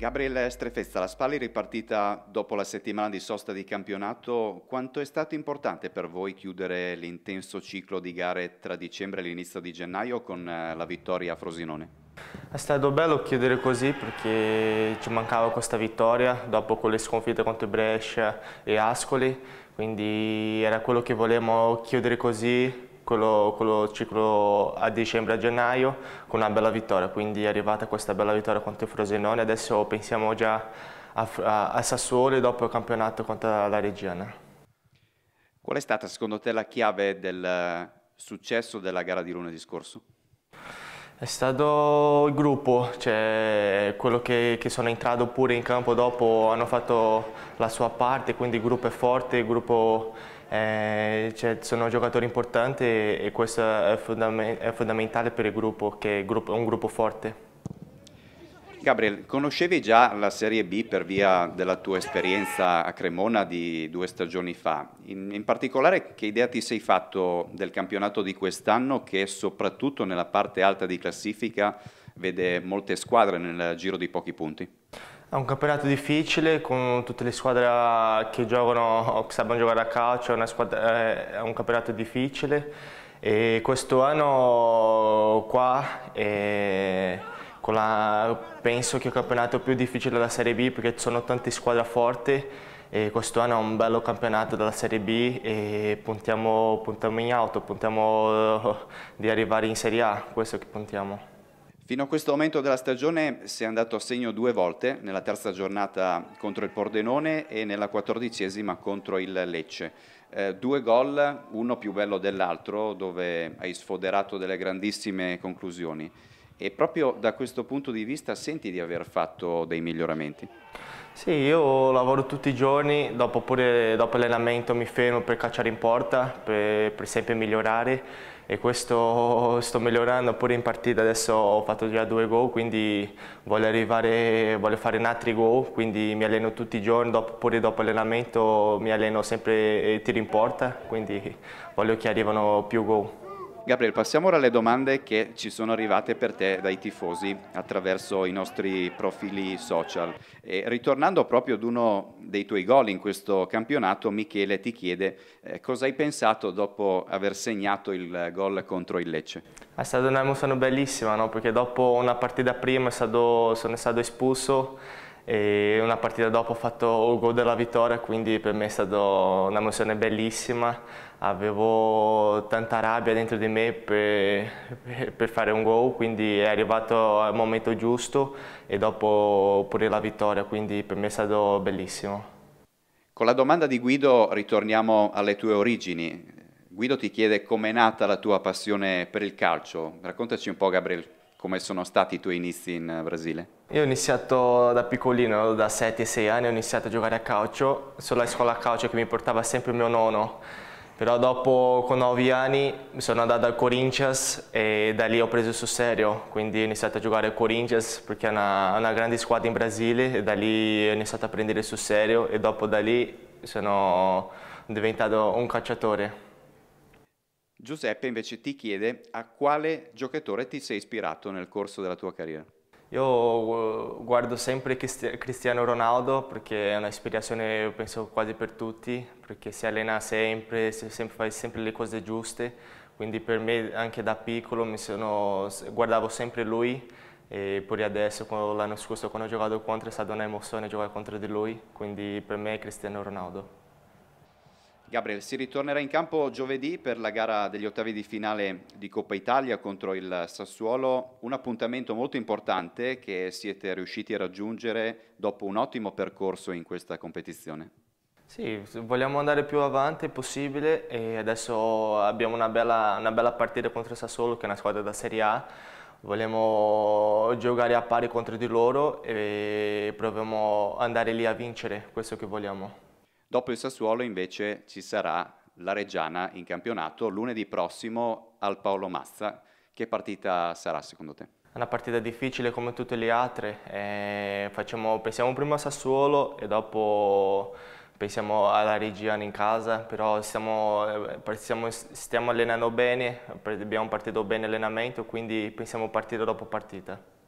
Gabriele Strefezza, la Spalli ripartita dopo la settimana di sosta di campionato, quanto è stato importante per voi chiudere l'intenso ciclo di gare tra dicembre e l'inizio di gennaio con eh, la vittoria a Frosinone? È stato bello chiudere così perché ci mancava questa vittoria dopo quelle sconfitte contro Brescia e Ascoli, quindi era quello che volevamo chiudere così quello, quello ciclo a dicembre a gennaio con una bella vittoria, quindi è arrivata questa bella vittoria contro il Frosinone, adesso pensiamo già a, a, a Sassuolo e dopo il campionato contro la Reggiana. Qual è stata secondo te la chiave del eh, successo della gara di lunedì scorso? È stato il gruppo, cioè quello che, che, sono entrato pure in campo dopo hanno fatto la sua parte, quindi il gruppo è forte, il gruppo eh, cioè sono giocatori importanti e questo è, fondament è fondamentale per il gruppo, che è un gruppo forte. Gabriel, conoscevi già la Serie B per via della tua esperienza a Cremona di due stagioni fa. In, in particolare che idea ti sei fatto del campionato di quest'anno che soprattutto nella parte alta di classifica vede molte squadre nel giro di pochi punti? È un campionato difficile con tutte le squadre che giocano, che sanno giocare a calcio, è, squadra, è un campionato difficile e questo anno qua... È eh, la, penso che è il campionato più difficile della Serie B perché ci sono tante squadre forti e questo anno è un bello campionato della Serie B e puntiamo, puntiamo in auto, puntiamo eh, di arrivare in Serie A, questo che puntiamo. Fino a questo momento della stagione si è andato a segno due volte, nella terza giornata contro il Pordenone e nella quattordicesima contro il Lecce. Eh, due gol, uno più bello dell'altro, dove hai sfoderato delle grandissime conclusioni e proprio da questo punto di vista senti di aver fatto dei miglioramenti? Sì, io lavoro tutti i giorni, dopo, pure, dopo allenamento mi fermo per cacciare in porta, per, per sempre migliorare e questo sto migliorando pure in partita, adesso ho fatto già due gol, quindi voglio, arrivare, voglio fare un altro gol, quindi mi alleno tutti i giorni, dopo, pure dopo allenamento mi alleno sempre e tiro in porta, quindi voglio che arrivano più gol. Gabriele, passiamo ora alle domande che ci sono arrivate per te dai tifosi attraverso i nostri profili social. E ritornando proprio ad uno dei tuoi gol in questo campionato, Michele ti chiede eh, cosa hai pensato dopo aver segnato il gol contro il Lecce. Ah, è stata un'emozione bellissima, no? perché dopo una partita prima sono stato espulso e una partita dopo ho fatto il gol della vittoria, quindi per me è stata una emozione bellissima, avevo tanta rabbia dentro di me per, per fare un gol, quindi è arrivato al momento giusto e dopo pure la vittoria, quindi per me è stato bellissimo. Con la domanda di Guido ritorniamo alle tue origini. Guido ti chiede com'è nata la tua passione per il calcio. Raccontaci un po', Gabriel, come sono stati i tuoi inizi in Brasile. Io ho iniziato da piccolino, da 7-6 anni, ho iniziato a giocare a calcio, solo a scuola a calcio che mi portava sempre mio nonno. Però dopo, con 9 anni, sono andato al Corinthians e da lì ho preso sul serio. Quindi ho iniziato a giocare al Corinthians perché è una, una grande squadra in Brasile e da lì ho iniziato a prendere sul serio e dopo da lì sono diventato un calciatore. Giuseppe invece ti chiede a quale giocatore ti sei ispirato nel corso della tua carriera. Io eh, guardo sempre Cristiano Ronaldo perché è un'ispirazione penso quasi per tutti, perché si allena sempre, si sempre, fa sempre le cose giuste, quindi per me anche da piccolo sono, guardavo sempre lui e poi adesso l'anno scorso quando ho giocato contro è stata un'emozione giocare contro di lui, quindi per me è Cristiano Ronaldo. Gabriel, si ritornerà in campo giovedì per la gara degli ottavi di finale di Coppa Italia contro il Sassuolo, un appuntamento molto importante che siete riusciti a raggiungere dopo un ottimo percorso in questa competizione. Sì, vogliamo andare più avanti possibile e adesso abbiamo una bella, una bella partita contro il Sassuolo che è una squadra da Serie A, vogliamo giocare a pari contro di loro e proviamo ad andare lì a vincere, questo che vogliamo. Dopo il Sassuolo invece ci sarà la Reggiana in campionato lunedì prossimo al Paolo Mazza. Che partita sarà secondo te? È una partita difficile come tutte le altre, eh, facciamo, pensiamo prima a Sassuolo e dopo pensiamo alla Reggiana in casa, però stiamo, eh, stiamo, stiamo allenando bene, abbiamo partito bene l'allenamento, quindi pensiamo partita dopo partita.